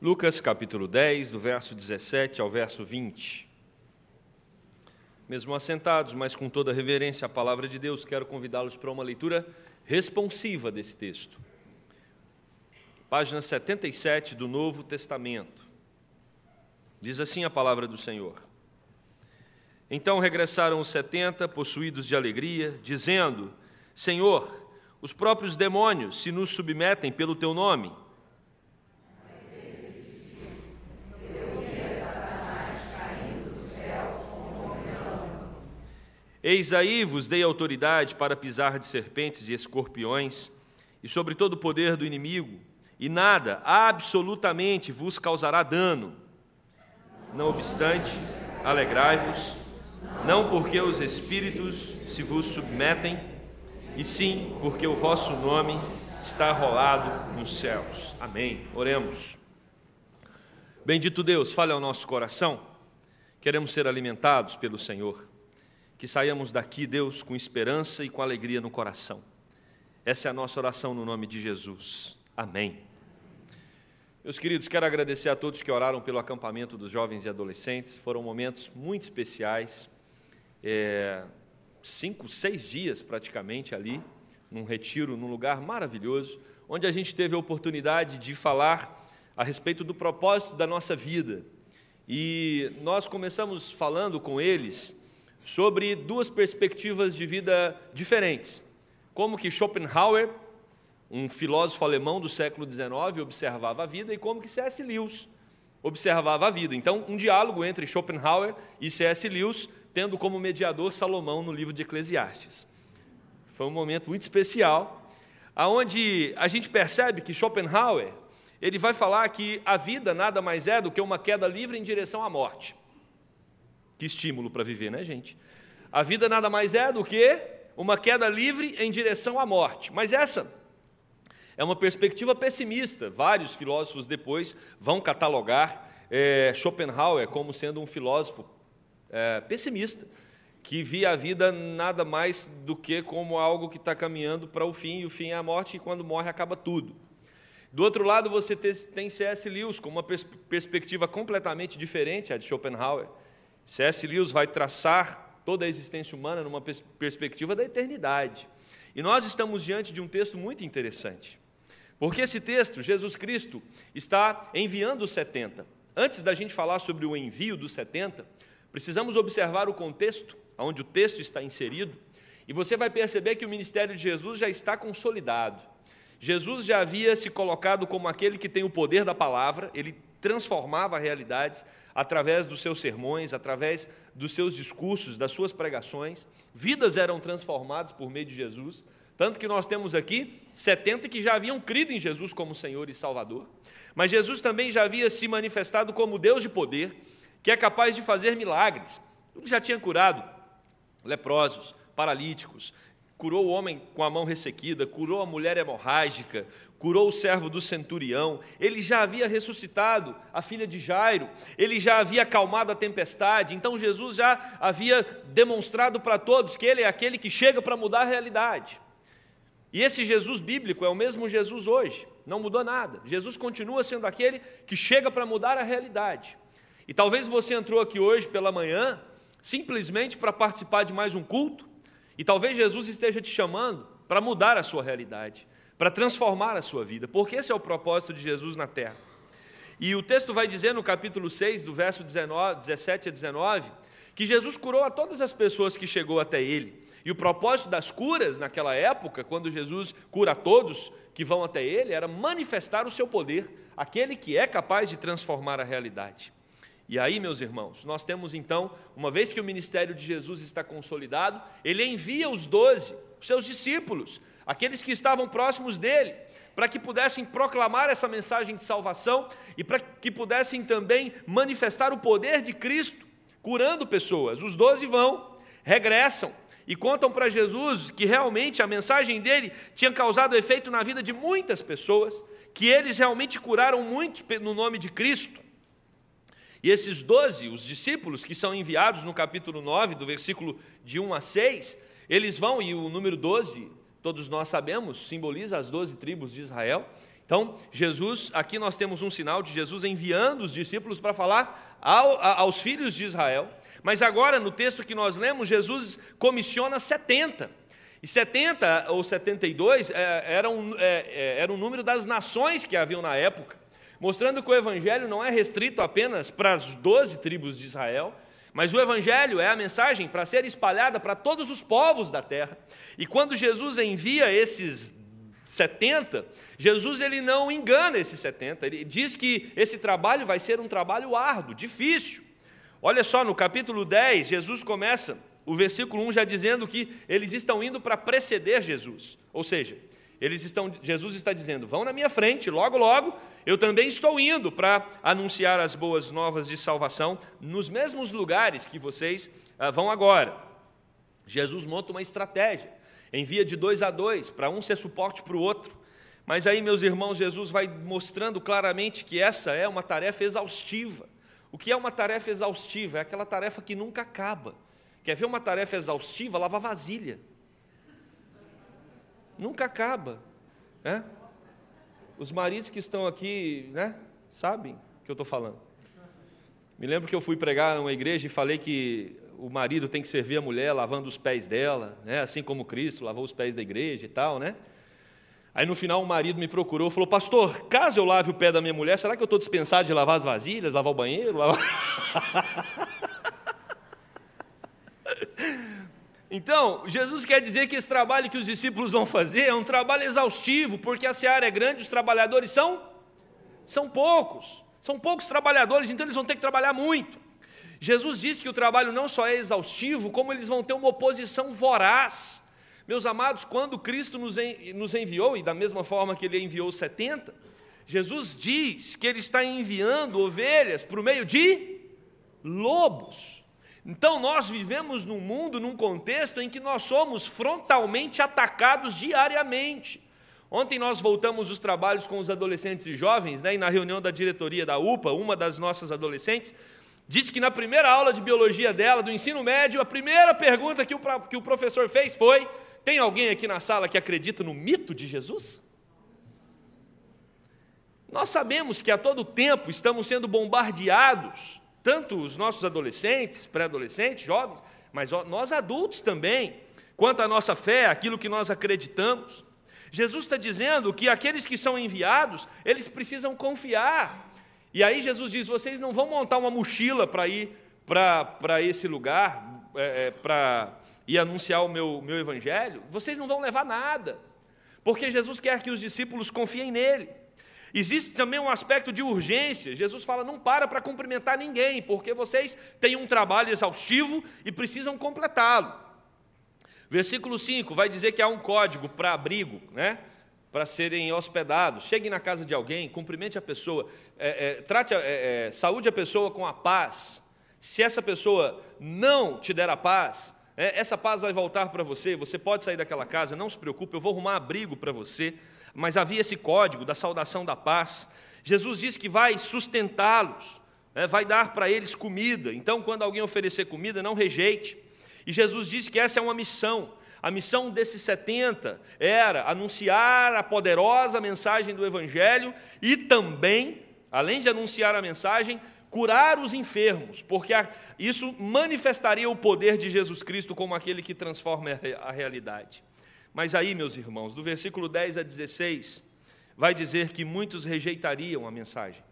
Lucas capítulo 10, do verso 17 ao verso 20. Mesmo assentados, mas com toda reverência à palavra de Deus, quero convidá-los para uma leitura responsiva desse texto. Página 77 do Novo Testamento. Diz assim a palavra do Senhor. Então regressaram os setenta, possuídos de alegria, dizendo: Senhor, os próprios demônios se nos submetem pelo teu nome. Eis aí vos dei autoridade para pisar de serpentes e escorpiões, e sobre todo o poder do inimigo, e nada, absolutamente, vos causará dano. Não obstante, alegrai-vos, não porque os espíritos se vos submetem, e sim porque o vosso nome está rolado nos céus. Amém. Oremos. Bendito Deus, fale ao nosso coração. Queremos ser alimentados pelo Senhor. Que saiamos daqui, Deus, com esperança e com alegria no coração. Essa é a nossa oração no nome de Jesus. Amém. Meus queridos, quero agradecer a todos que oraram pelo acampamento dos jovens e adolescentes. Foram momentos muito especiais. É, cinco, seis dias praticamente ali, num retiro, num lugar maravilhoso, onde a gente teve a oportunidade de falar a respeito do propósito da nossa vida. E nós começamos falando com eles sobre duas perspectivas de vida diferentes. Como que Schopenhauer, um filósofo alemão do século XIX, observava a vida e como que C.S. Lewis observava a vida. Então, um diálogo entre Schopenhauer e C.S. Lewis, tendo como mediador Salomão no livro de Eclesiastes. Foi um momento muito especial, aonde a gente percebe que Schopenhauer, ele vai falar que a vida nada mais é do que uma queda livre em direção à morte. Que estímulo para viver, né, gente? A vida nada mais é do que uma queda livre em direção à morte. Mas essa é uma perspectiva pessimista. Vários filósofos depois vão catalogar é, Schopenhauer como sendo um filósofo é, pessimista, que via a vida nada mais do que como algo que está caminhando para o fim, e o fim é a morte, e quando morre acaba tudo. Do outro lado, você tem C.S. Lewis com uma pers perspectiva completamente diferente à de Schopenhauer C.S. Lewis vai traçar toda a existência humana numa pers perspectiva da eternidade. E nós estamos diante de um texto muito interessante. Porque esse texto, Jesus Cristo está enviando os 70. Antes da gente falar sobre o envio dos 70, precisamos observar o contexto onde o texto está inserido, e você vai perceber que o ministério de Jesus já está consolidado. Jesus já havia se colocado como aquele que tem o poder da palavra, ele transformava realidades através dos seus sermões, através dos seus discursos, das suas pregações. Vidas eram transformadas por meio de Jesus. Tanto que nós temos aqui 70 que já haviam crido em Jesus como Senhor e Salvador. Mas Jesus também já havia se manifestado como Deus de poder, que é capaz de fazer milagres. Ele já tinha curado leprosos, paralíticos, curou o homem com a mão ressequida, curou a mulher hemorrágica, curou o servo do centurião, ele já havia ressuscitado a filha de Jairo, ele já havia acalmado a tempestade, então Jesus já havia demonstrado para todos que ele é aquele que chega para mudar a realidade. E esse Jesus bíblico é o mesmo Jesus hoje, não mudou nada. Jesus continua sendo aquele que chega para mudar a realidade. E talvez você entrou aqui hoje pela manhã simplesmente para participar de mais um culto, e talvez Jesus esteja te chamando para mudar a sua realidade, para transformar a sua vida, porque esse é o propósito de Jesus na terra. E o texto vai dizer no capítulo 6, do verso 19, 17 a 19, que Jesus curou a todas as pessoas que chegou até ele. E o propósito das curas naquela época, quando Jesus cura a todos que vão até ele, era manifestar o seu poder, aquele que é capaz de transformar a realidade. E aí, meus irmãos, nós temos então, uma vez que o ministério de Jesus está consolidado, ele envia os doze, os seus discípulos, aqueles que estavam próximos dele, para que pudessem proclamar essa mensagem de salvação e para que pudessem também manifestar o poder de Cristo, curando pessoas. Os doze vão, regressam e contam para Jesus que realmente a mensagem dele tinha causado efeito na vida de muitas pessoas, que eles realmente curaram muitos no nome de Cristo. E esses doze, os discípulos que são enviados no capítulo 9, do versículo de 1 a 6, eles vão, e o número 12, todos nós sabemos, simboliza as doze tribos de Israel. Então, Jesus, aqui nós temos um sinal de Jesus enviando os discípulos para falar ao, a, aos filhos de Israel. Mas agora, no texto que nós lemos, Jesus comissiona 70. E 70 ou 72 é, era, um, é, é, era um número das nações que haviam na época mostrando que o Evangelho não é restrito apenas para as doze tribos de Israel, mas o Evangelho é a mensagem para ser espalhada para todos os povos da terra. E quando Jesus envia esses 70, Jesus ele não engana esses 70, ele diz que esse trabalho vai ser um trabalho árduo, difícil. Olha só, no capítulo 10, Jesus começa o versículo 1 já dizendo que eles estão indo para preceder Jesus, ou seja, eles estão, Jesus está dizendo: vão na minha frente, logo, logo, eu também estou indo para anunciar as boas novas de salvação nos mesmos lugares que vocês ah, vão agora. Jesus monta uma estratégia, envia de dois a dois, para um ser suporte para o outro. Mas aí, meus irmãos, Jesus vai mostrando claramente que essa é uma tarefa exaustiva. O que é uma tarefa exaustiva? É aquela tarefa que nunca acaba. Quer ver uma tarefa exaustiva? Lava vasilha. Nunca acaba. Né? Os maridos que estão aqui né, sabem o que eu estou falando. Me lembro que eu fui pregar numa igreja e falei que o marido tem que servir a mulher lavando os pés dela, né? assim como Cristo lavou os pés da igreja e tal, né? Aí no final o marido me procurou, falou: "Pastor, caso eu lave o pé da minha mulher, será que eu estou dispensado de lavar as vasilhas, lavar o banheiro, lavar... Então, Jesus quer dizer que esse trabalho que os discípulos vão fazer é um trabalho exaustivo, porque a seara é grande, os trabalhadores são são poucos. São poucos trabalhadores, então eles vão ter que trabalhar muito. Jesus disse que o trabalho não só é exaustivo, como eles vão ter uma oposição voraz. Meus amados, quando Cristo nos enviou, e da mesma forma que ele enviou 70, Jesus diz que ele está enviando ovelhas para o meio de lobos. Então nós vivemos num mundo, num contexto em que nós somos frontalmente atacados diariamente. Ontem nós voltamos os trabalhos com os adolescentes e jovens, né, e na reunião da diretoria da UPA, uma das nossas adolescentes disse que na primeira aula de biologia dela, do ensino médio, a primeira pergunta que o, que o professor fez foi: Tem alguém aqui na sala que acredita no mito de Jesus? Nós sabemos que a todo tempo estamos sendo bombardeados tanto os nossos adolescentes, pré-adolescentes, jovens, mas nós adultos também, quanto à nossa fé, aquilo que nós acreditamos. Jesus está dizendo que aqueles que são enviados, eles precisam confiar. E aí Jesus diz: vocês não vão montar uma mochila para ir para esse lugar, é, é para ir anunciar o meu, meu evangelho, vocês não vão levar nada, porque Jesus quer que os discípulos confiem nele. Existe também um aspecto de urgência. Jesus fala: não para para cumprimentar ninguém, porque vocês têm um trabalho exaustivo e precisam completá-lo. Versículo 5 vai dizer que há um código para abrigo, né? para serem hospedados. Chegue na casa de alguém, cumprimente a pessoa, é, é, trate, a, é, é, saúde a pessoa com a paz. Se essa pessoa não te der a paz, é, essa paz vai voltar para você. Você pode sair daquela casa, não se preocupe, eu vou arrumar abrigo para você mas havia esse código da saudação da paz. Jesus diz que vai sustentá-los, né, vai dar para eles comida. Então, quando alguém oferecer comida, não rejeite. E Jesus diz que essa é uma missão. A missão desses 70 era anunciar a poderosa mensagem do Evangelho e também, além de anunciar a mensagem, curar os enfermos, porque isso manifestaria o poder de Jesus Cristo como aquele que transforma a realidade. Mas aí, meus irmãos, do versículo 10 a 16, vai dizer que muitos rejeitariam a mensagem.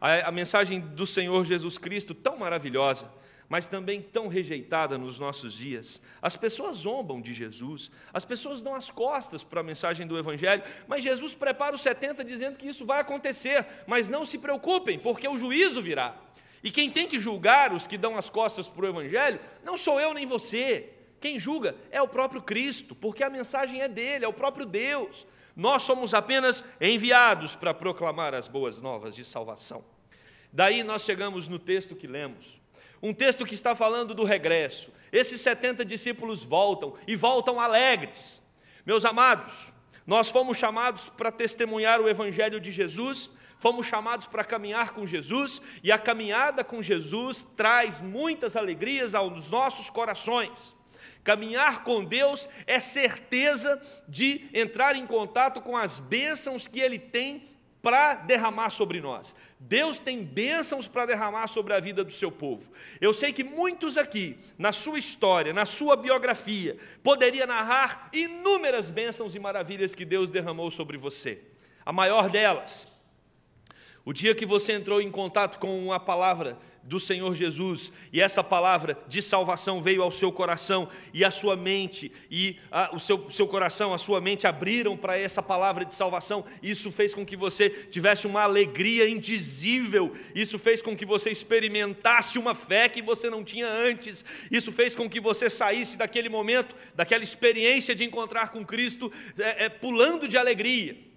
A, a mensagem do Senhor Jesus Cristo, tão maravilhosa, mas também tão rejeitada nos nossos dias. As pessoas zombam de Jesus, as pessoas dão as costas para a mensagem do Evangelho, mas Jesus prepara os 70 dizendo que isso vai acontecer, mas não se preocupem, porque o juízo virá. E quem tem que julgar os que dão as costas para o Evangelho não sou eu nem você, quem julga é o próprio Cristo, porque a mensagem é dele, é o próprio Deus. Nós somos apenas enviados para proclamar as boas novas de salvação. Daí nós chegamos no texto que lemos, um texto que está falando do regresso. Esses 70 discípulos voltam e voltam alegres. Meus amados, nós fomos chamados para testemunhar o Evangelho de Jesus, fomos chamados para caminhar com Jesus, e a caminhada com Jesus traz muitas alegrias aos nossos corações. Caminhar com Deus é certeza de entrar em contato com as bênçãos que Ele tem para derramar sobre nós. Deus tem bênçãos para derramar sobre a vida do seu povo. Eu sei que muitos aqui, na sua história, na sua biografia, poderia narrar inúmeras bênçãos e maravilhas que Deus derramou sobre você. A maior delas o dia que você entrou em contato com a palavra do Senhor Jesus e essa palavra de salvação veio ao seu coração e a sua mente e a, o seu, seu coração, a sua mente abriram para essa palavra de salvação, isso fez com que você tivesse uma alegria indizível, isso fez com que você experimentasse uma fé que você não tinha antes, isso fez com que você saísse daquele momento, daquela experiência de encontrar com Cristo, é, é, pulando de alegria.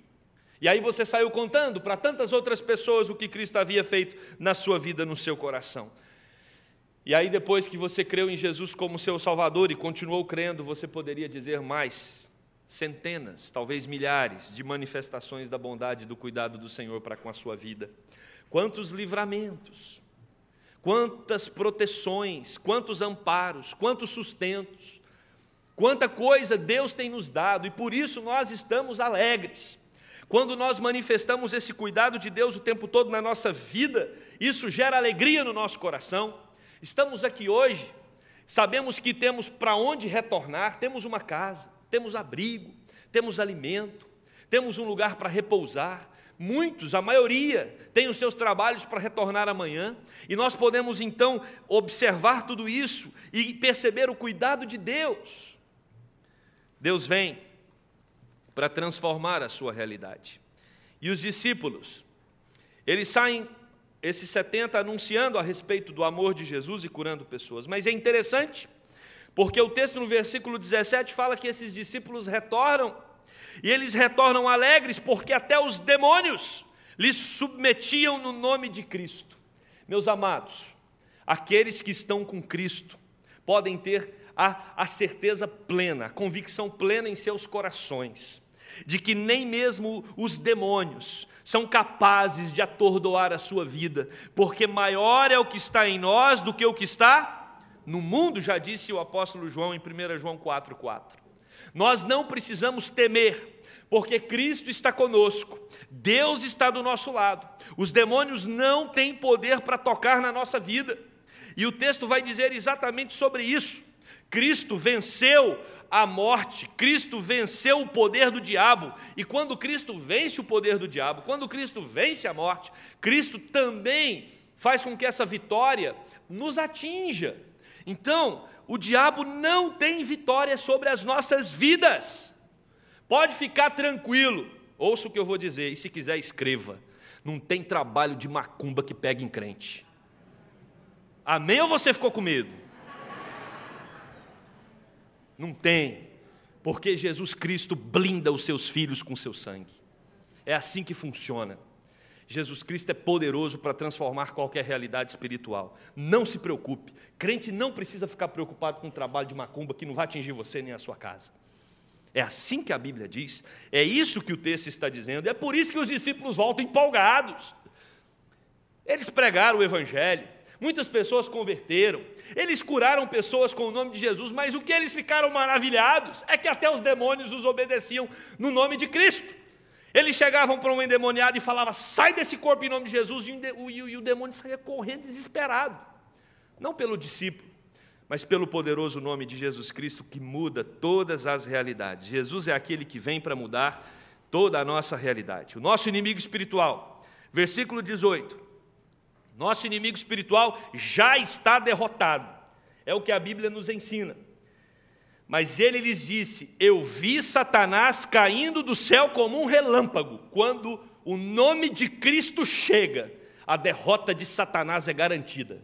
E aí você saiu contando para tantas outras pessoas o que Cristo havia feito na sua vida, no seu coração. E aí, depois que você creu em Jesus como seu Salvador e continuou crendo, você poderia dizer mais centenas, talvez milhares, de manifestações da bondade e do cuidado do Senhor para com a sua vida. Quantos livramentos, quantas proteções, quantos amparos, quantos sustentos, quanta coisa Deus tem nos dado e por isso nós estamos alegres. Quando nós manifestamos esse cuidado de Deus o tempo todo na nossa vida, isso gera alegria no nosso coração. Estamos aqui hoje, sabemos que temos para onde retornar, temos uma casa, temos abrigo, temos alimento, temos um lugar para repousar. Muitos, a maioria, tem os seus trabalhos para retornar amanhã, e nós podemos então observar tudo isso e perceber o cuidado de Deus. Deus vem para transformar a sua realidade. E os discípulos, eles saem, esses 70, anunciando a respeito do amor de Jesus e curando pessoas. Mas é interessante, porque o texto no versículo 17 fala que esses discípulos retornam, e eles retornam alegres, porque até os demônios lhes submetiam no nome de Cristo. Meus amados, aqueles que estão com Cristo podem ter a, a certeza plena, a convicção plena em seus corações de que nem mesmo os demônios são capazes de atordoar a sua vida, porque maior é o que está em nós do que o que está no mundo, já disse o apóstolo João em 1 João 4,4. Nós não precisamos temer, porque Cristo está conosco, Deus está do nosso lado, os demônios não têm poder para tocar na nossa vida, e o texto vai dizer exatamente sobre isso. Cristo venceu a morte. Cristo venceu o poder do diabo. E quando Cristo vence o poder do diabo, quando Cristo vence a morte, Cristo também faz com que essa vitória nos atinja. Então, o diabo não tem vitória sobre as nossas vidas. Pode ficar tranquilo. Ouça o que eu vou dizer e se quiser escreva. Não tem trabalho de macumba que pega em crente. Amém ou você ficou com medo? Não tem, porque Jesus Cristo blinda os seus filhos com seu sangue. É assim que funciona. Jesus Cristo é poderoso para transformar qualquer realidade espiritual. Não se preocupe. Crente não precisa ficar preocupado com o trabalho de macumba que não vai atingir você nem a sua casa. É assim que a Bíblia diz. É isso que o texto está dizendo. É por isso que os discípulos voltam empolgados. Eles pregaram o evangelho. Muitas pessoas converteram, eles curaram pessoas com o nome de Jesus, mas o que eles ficaram maravilhados é que até os demônios os obedeciam no nome de Cristo. Eles chegavam para um endemoniado e falava: sai desse corpo em nome de Jesus, e o, e e o demônio saía correndo desesperado. Não pelo discípulo, mas pelo poderoso nome de Jesus Cristo que muda todas as realidades. Jesus é aquele que vem para mudar toda a nossa realidade. O nosso inimigo espiritual, versículo 18 nosso inimigo espiritual já está derrotado. É o que a Bíblia nos ensina. Mas ele lhes disse: Eu vi Satanás caindo do céu como um relâmpago. Quando o nome de Cristo chega, a derrota de Satanás é garantida.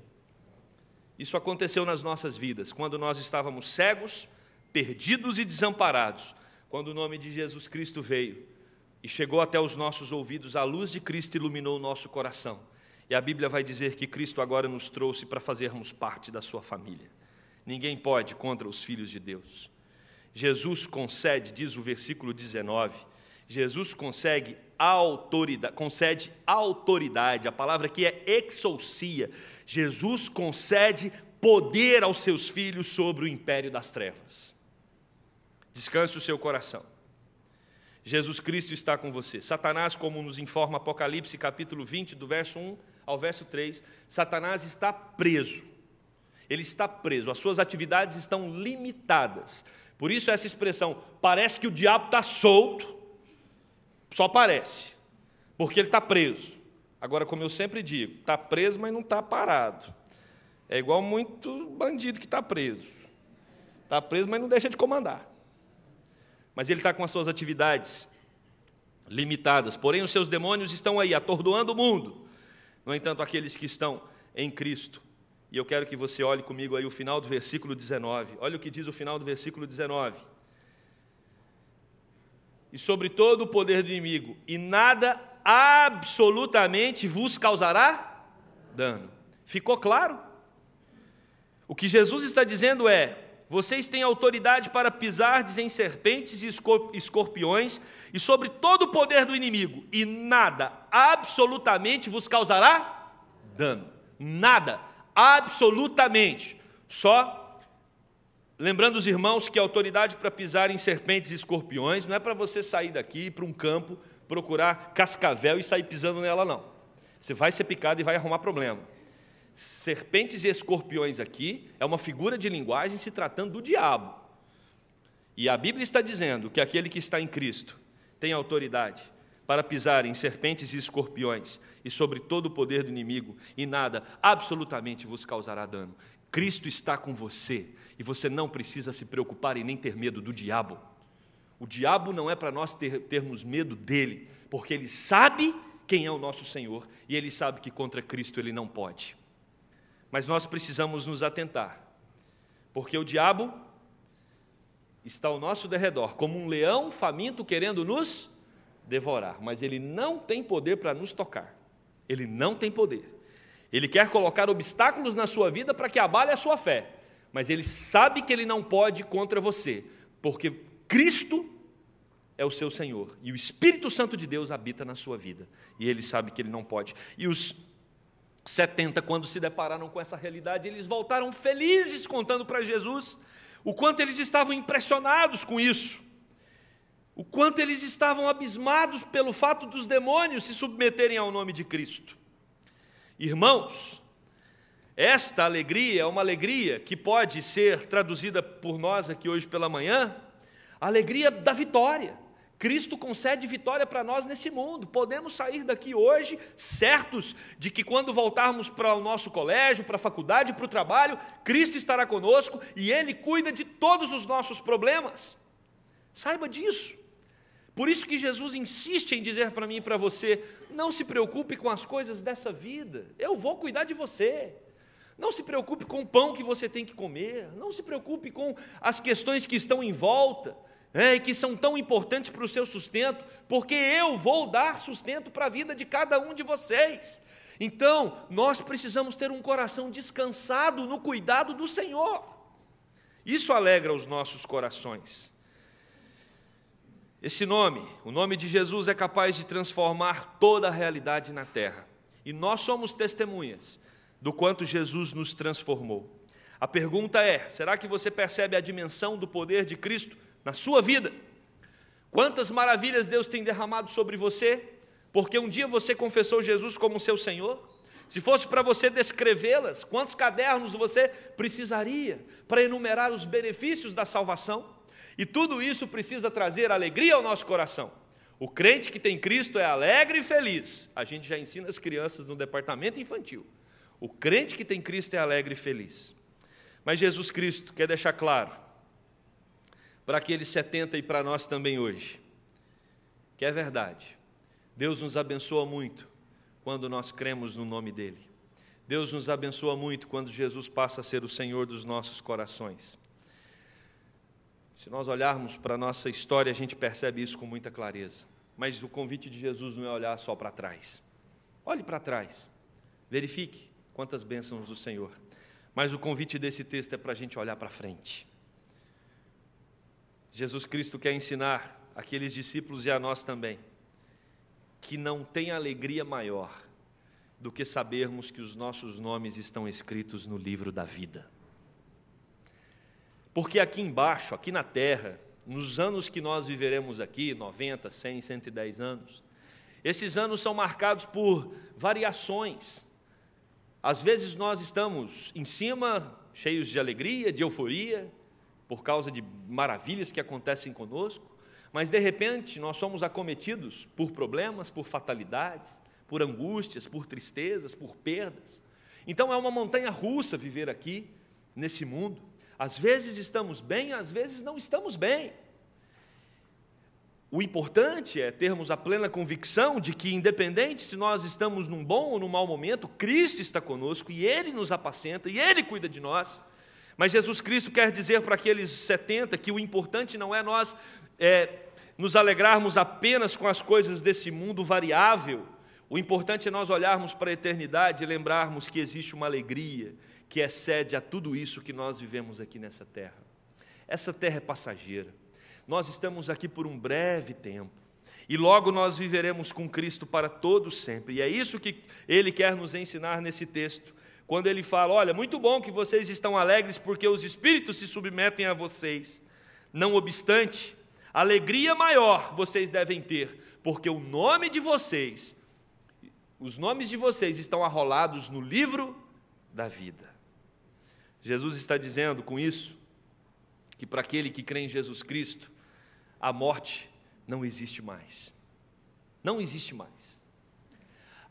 Isso aconteceu nas nossas vidas, quando nós estávamos cegos, perdidos e desamparados. Quando o nome de Jesus Cristo veio e chegou até os nossos ouvidos, a luz de Cristo iluminou o nosso coração e a Bíblia vai dizer que Cristo agora nos trouxe para fazermos parte da sua família. Ninguém pode contra os filhos de Deus. Jesus concede, diz o versículo 19, Jesus consegue autoridade, concede autoridade, a palavra que é exousia. Jesus concede poder aos seus filhos sobre o império das trevas. Descanse o seu coração. Jesus Cristo está com você. Satanás, como nos informa Apocalipse capítulo 20, do verso 1 ao verso 3, Satanás está preso. Ele está preso, as suas atividades estão limitadas. Por isso, essa expressão, parece que o diabo está solto, só parece, porque ele está preso. Agora, como eu sempre digo, está preso, mas não está parado. É igual muito bandido que está preso. Está preso, mas não deixa de comandar. Mas ele está com as suas atividades limitadas. Porém, os seus demônios estão aí, atordoando o mundo, no entanto, aqueles que estão em Cristo, e eu quero que você olhe comigo aí o final do versículo 19. Olha o que diz o final do versículo 19. E sobre todo o poder do inimigo, e nada absolutamente vos causará dano. Ficou claro? O que Jesus está dizendo é: vocês têm autoridade para pisar em serpentes e escorpiões e sobre todo o poder do inimigo, e nada absolutamente vos causará dano. Nada, absolutamente. Só lembrando os irmãos que a autoridade para pisar em serpentes e escorpiões não é para você sair daqui para um campo, procurar cascavel e sair pisando nela não. Você vai ser picado e vai arrumar problema. Serpentes e escorpiões aqui é uma figura de linguagem se tratando do diabo. E a Bíblia está dizendo que aquele que está em Cristo tem autoridade para pisar em serpentes e escorpiões e sobre todo o poder do inimigo, e nada absolutamente vos causará dano. Cristo está com você e você não precisa se preocupar e nem ter medo do diabo. O diabo não é para nós ter, termos medo dele, porque ele sabe quem é o nosso Senhor e ele sabe que contra Cristo ele não pode. Mas nós precisamos nos atentar, porque o diabo está ao nosso derredor, como um leão faminto querendo nos devorar, mas ele não tem poder para nos tocar. Ele não tem poder. Ele quer colocar obstáculos na sua vida para que abale a sua fé, mas ele sabe que ele não pode contra você, porque Cristo é o seu Senhor e o Espírito Santo de Deus habita na sua vida, e ele sabe que ele não pode. E os 70, quando se depararam com essa realidade, eles voltaram felizes contando para Jesus o quanto eles estavam impressionados com isso, o quanto eles estavam abismados pelo fato dos demônios se submeterem ao nome de Cristo. Irmãos, esta alegria é uma alegria que pode ser traduzida por nós aqui hoje pela manhã, alegria da vitória. Cristo concede vitória para nós nesse mundo. Podemos sair daqui hoje certos de que quando voltarmos para o nosso colégio, para a faculdade, para o trabalho, Cristo estará conosco e Ele cuida de todos os nossos problemas. Saiba disso. Por isso que Jesus insiste em dizer para mim e para você: não se preocupe com as coisas dessa vida, eu vou cuidar de você. Não se preocupe com o pão que você tem que comer, não se preocupe com as questões que estão em volta é, e que são tão importantes para o seu sustento, porque eu vou dar sustento para a vida de cada um de vocês. Então, nós precisamos ter um coração descansado no cuidado do Senhor. Isso alegra os nossos corações. Esse nome, o nome de Jesus, é capaz de transformar toda a realidade na terra. E nós somos testemunhas do quanto Jesus nos transformou. A pergunta é: será que você percebe a dimensão do poder de Cristo na sua vida. Quantas maravilhas Deus tem derramado sobre você, porque um dia você confessou Jesus como seu Senhor? Se fosse para você descrevê-las, quantos cadernos você precisaria para enumerar os benefícios da salvação? E tudo isso precisa trazer alegria ao nosso coração. O crente que tem Cristo é alegre e feliz. A gente já ensina as crianças no departamento infantil. O crente que tem Cristo é alegre e feliz. Mas Jesus Cristo quer deixar claro para aqueles 70 e para nós também hoje. Que é verdade. Deus nos abençoa muito quando nós cremos no nome dEle. Deus nos abençoa muito quando Jesus passa a ser o Senhor dos nossos corações. Se nós olharmos para a nossa história, a gente percebe isso com muita clareza. Mas o convite de Jesus não é olhar só para trás. Olhe para trás, verifique quantas bênçãos do Senhor. Mas o convite desse texto é para a gente olhar para frente Jesus Cristo quer ensinar aqueles discípulos e a nós também que não tem alegria maior do que sabermos que os nossos nomes estão escritos no livro da vida. Porque aqui embaixo, aqui na terra, nos anos que nós viveremos aqui 90, 100, 110 anos esses anos são marcados por variações. Às vezes nós estamos em cima, cheios de alegria, de euforia, por causa de maravilhas que acontecem conosco, mas de repente nós somos acometidos por problemas, por fatalidades, por angústias, por tristezas, por perdas. Então é uma montanha russa viver aqui, nesse mundo. Às vezes estamos bem, às vezes não estamos bem. O importante é termos a plena convicção de que, independente se nós estamos num bom ou num mau momento, Cristo está conosco e Ele nos apacenta e Ele cuida de nós. Mas Jesus Cristo quer dizer para aqueles 70 que o importante não é nós é, nos alegrarmos apenas com as coisas desse mundo variável. O importante é nós olharmos para a eternidade e lembrarmos que existe uma alegria que excede a tudo isso que nós vivemos aqui nessa terra. Essa terra é passageira. Nós estamos aqui por um breve tempo. E logo nós viveremos com Cristo para todo sempre. E é isso que ele quer nos ensinar nesse texto quando ele fala: Olha, muito bom que vocês estão alegres porque os espíritos se submetem a vocês. Não obstante, alegria maior vocês devem ter, porque o nome de vocês, os nomes de vocês estão arrolados no livro da vida. Jesus está dizendo com isso que para aquele que crê em Jesus Cristo, a morte não existe mais. Não existe mais.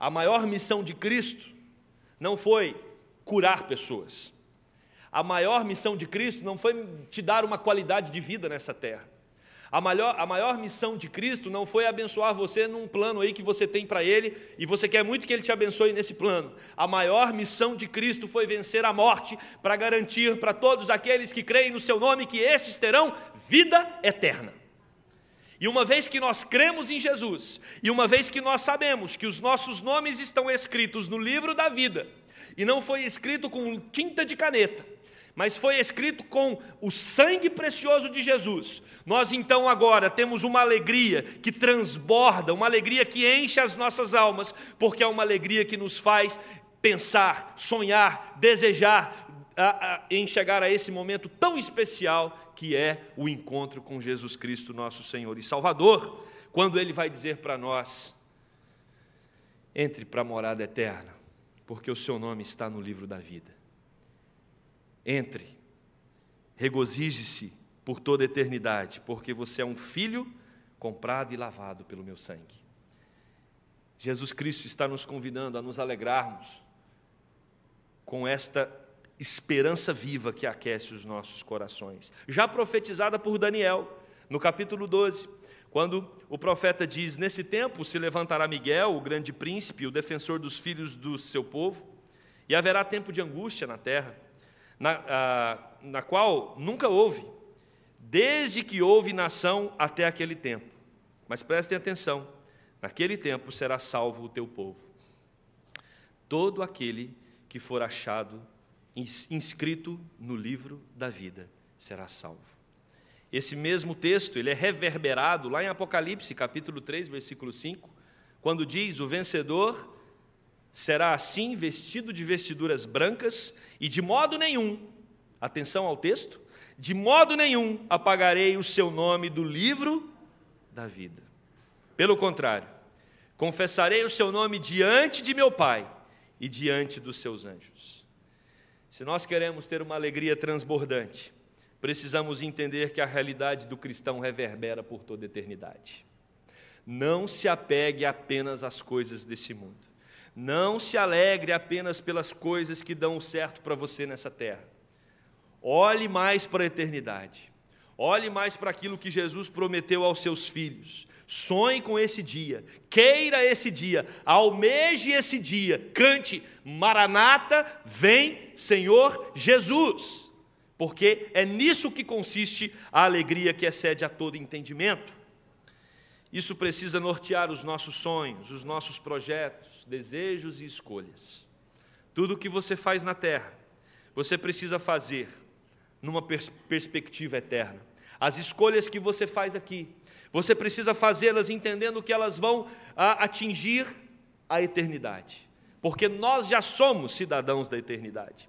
A maior missão de Cristo não foi curar pessoas. A maior missão de Cristo não foi te dar uma qualidade de vida nessa terra. A maior, a maior missão de Cristo não foi abençoar você num plano aí que você tem para Ele e você quer muito que Ele te abençoe nesse plano. A maior missão de Cristo foi vencer a morte para garantir para todos aqueles que creem no Seu nome que estes terão vida eterna. E uma vez que nós cremos em Jesus, e uma vez que nós sabemos que os nossos nomes estão escritos no livro da vida, e não foi escrito com tinta de caneta, mas foi escrito com o sangue precioso de Jesus. Nós então agora temos uma alegria que transborda, uma alegria que enche as nossas almas, porque é uma alegria que nos faz pensar, sonhar, desejar a, a, em chegar a esse momento tão especial que é o encontro com Jesus Cristo, nosso Senhor e Salvador, quando Ele vai dizer para nós: entre para a morada eterna porque o seu nome está no livro da vida. Entre, regozije-se por toda a eternidade, porque você é um filho comprado e lavado pelo meu sangue. Jesus Cristo está nos convidando a nos alegrarmos com esta esperança viva que aquece os nossos corações, já profetizada por Daniel, no capítulo 12, quando o profeta diz: Nesse tempo se levantará Miguel, o grande príncipe, o defensor dos filhos do seu povo, e haverá tempo de angústia na terra, na, ah, na qual nunca houve, desde que houve nação até aquele tempo. Mas prestem atenção: naquele tempo será salvo o teu povo. Todo aquele que for achado inscrito no livro da vida será salvo. Esse mesmo texto, ele é reverberado lá em Apocalipse, capítulo 3, versículo 5, quando diz: "O vencedor será assim vestido de vestiduras brancas e de modo nenhum, atenção ao texto, de modo nenhum apagarei o seu nome do livro da vida. Pelo contrário, confessarei o seu nome diante de meu Pai e diante dos seus anjos." Se nós queremos ter uma alegria transbordante, precisamos entender que a realidade do cristão reverbera por toda eternidade. Não se apegue apenas às coisas desse mundo. Não se alegre apenas pelas coisas que dão certo para você nessa terra. Olhe mais para a eternidade. Olhe mais para aquilo que Jesus prometeu aos seus filhos. Sonhe com esse dia, queira esse dia, almeje esse dia, cante: Maranata, vem Senhor Jesus porque é nisso que consiste a alegria que excede a todo entendimento. Isso precisa nortear os nossos sonhos, os nossos projetos, desejos e escolhas. Tudo o que você faz na terra, você precisa fazer numa pers perspectiva eterna. As escolhas que você faz aqui, você precisa fazê-las entendendo que elas vão a, atingir a eternidade, porque nós já somos cidadãos da eternidade.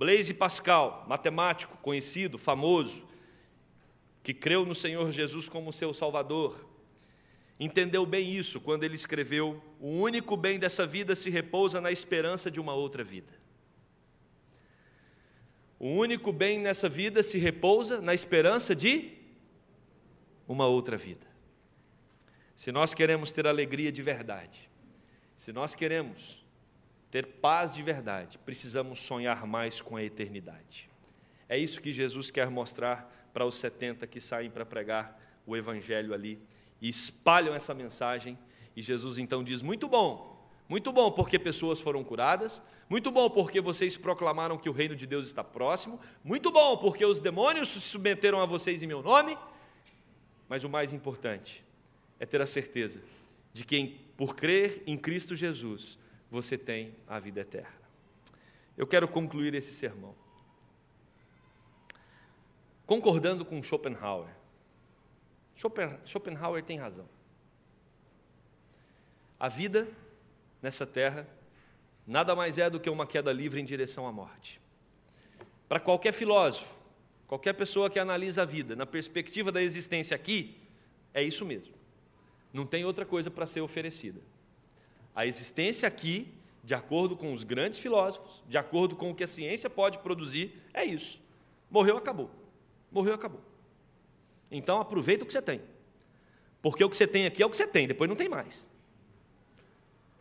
Blaise Pascal, matemático conhecido, famoso, que creu no Senhor Jesus como seu Salvador, entendeu bem isso quando ele escreveu: O único bem dessa vida se repousa na esperança de uma outra vida. O único bem nessa vida se repousa na esperança de uma outra vida. Se nós queremos ter alegria de verdade, se nós queremos ter paz de verdade, precisamos sonhar mais com a eternidade. É isso que Jesus quer mostrar para os 70 que saem para pregar o evangelho ali e espalham essa mensagem. E Jesus então diz: Muito bom, muito bom porque pessoas foram curadas, muito bom porque vocês proclamaram que o reino de Deus está próximo, muito bom porque os demônios se submeteram a vocês em meu nome. Mas o mais importante é ter a certeza de que, por crer em Cristo Jesus, você tem a vida eterna. Eu quero concluir esse sermão. Concordando com Schopenhauer. Schopenhauer tem razão. A vida nessa terra nada mais é do que uma queda livre em direção à morte. Para qualquer filósofo, qualquer pessoa que analisa a vida na perspectiva da existência aqui, é isso mesmo. Não tem outra coisa para ser oferecida a existência aqui, de acordo com os grandes filósofos, de acordo com o que a ciência pode produzir, é isso. Morreu, acabou. Morreu, acabou. Então aproveita o que você tem. Porque o que você tem aqui é o que você tem, depois não tem mais.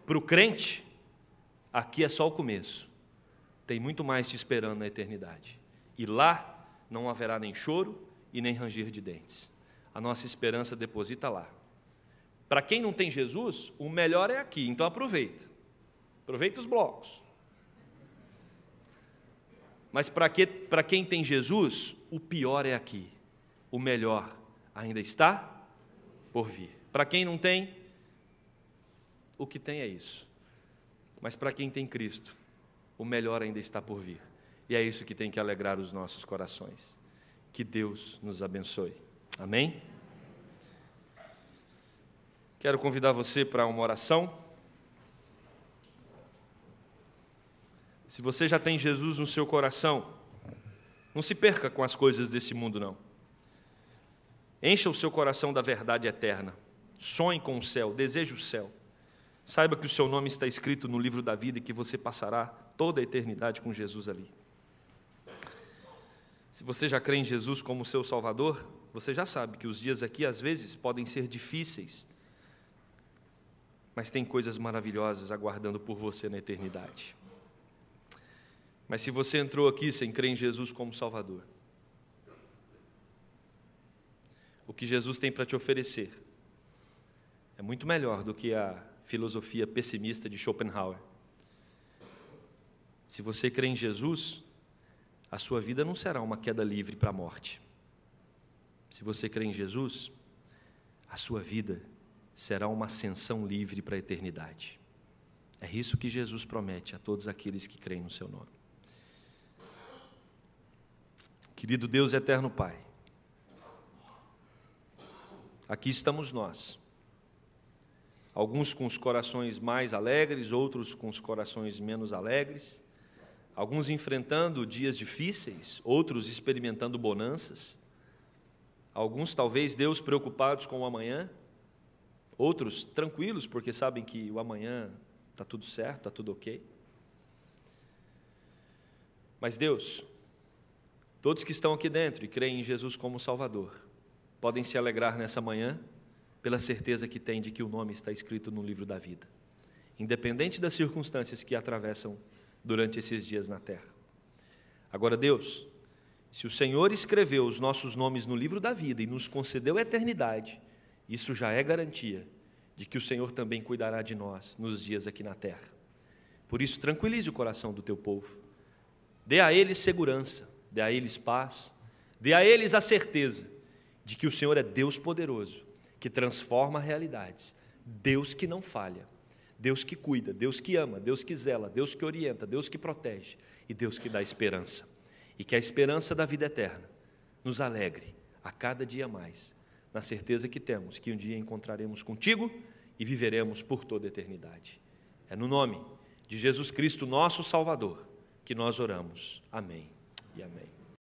Para o crente, aqui é só o começo. Tem muito mais te esperando na eternidade. E lá não haverá nem choro e nem ranger de dentes. A nossa esperança deposita lá. Para quem não tem Jesus, o melhor é aqui, então aproveita. Aproveita os blocos. Mas para que, quem tem Jesus, o pior é aqui. O melhor ainda está por vir. Para quem não tem, o que tem é isso. Mas para quem tem Cristo, o melhor ainda está por vir. E é isso que tem que alegrar os nossos corações. Que Deus nos abençoe. Amém? Quero convidar você para uma oração. Se você já tem Jesus no seu coração, não se perca com as coisas desse mundo, não. Encha o seu coração da verdade eterna. Sonhe com o céu, deseje o céu. Saiba que o seu nome está escrito no livro da vida e que você passará toda a eternidade com Jesus ali. Se você já crê em Jesus como seu Salvador, você já sabe que os dias aqui às vezes podem ser difíceis, mas tem coisas maravilhosas aguardando por você na eternidade. Mas se você entrou aqui sem crer em Jesus como Salvador, o que Jesus tem para te oferecer é muito melhor do que a filosofia pessimista de Schopenhauer. Se você crê em Jesus, a sua vida não será uma queda livre para a morte. Se você crê em Jesus, a sua vida será uma ascensão livre para a eternidade. É isso que Jesus promete a todos aqueles que creem no seu nome. Querido Deus eterno Pai, aqui estamos nós. Alguns com os corações mais alegres, outros com os corações menos alegres, alguns enfrentando dias difíceis, outros experimentando bonanças, alguns talvez Deus preocupados com o amanhã, Outros tranquilos, porque sabem que o amanhã está tudo certo, está tudo ok. Mas Deus, todos que estão aqui dentro e creem em Jesus como Salvador, podem se alegrar nessa manhã pela certeza que têm de que o nome está escrito no livro da vida, independente das circunstâncias que atravessam durante esses dias na terra. Agora, Deus, se o Senhor escreveu os nossos nomes no livro da vida e nos concedeu a eternidade, isso já é garantia de que o Senhor também cuidará de nós nos dias aqui na terra. Por isso, tranquilize o coração do teu povo. Dê a eles segurança, dê a eles paz, dê a eles a certeza de que o Senhor é Deus poderoso, que transforma realidades, Deus que não falha, Deus que cuida, Deus que ama, Deus que zela, Deus que orienta, Deus que protege e Deus que dá esperança. E que a esperança da vida eterna nos alegre a cada dia mais na certeza que temos que um dia encontraremos contigo e viveremos por toda a eternidade. É no nome de Jesus Cristo, nosso Salvador, que nós oramos. Amém e amém.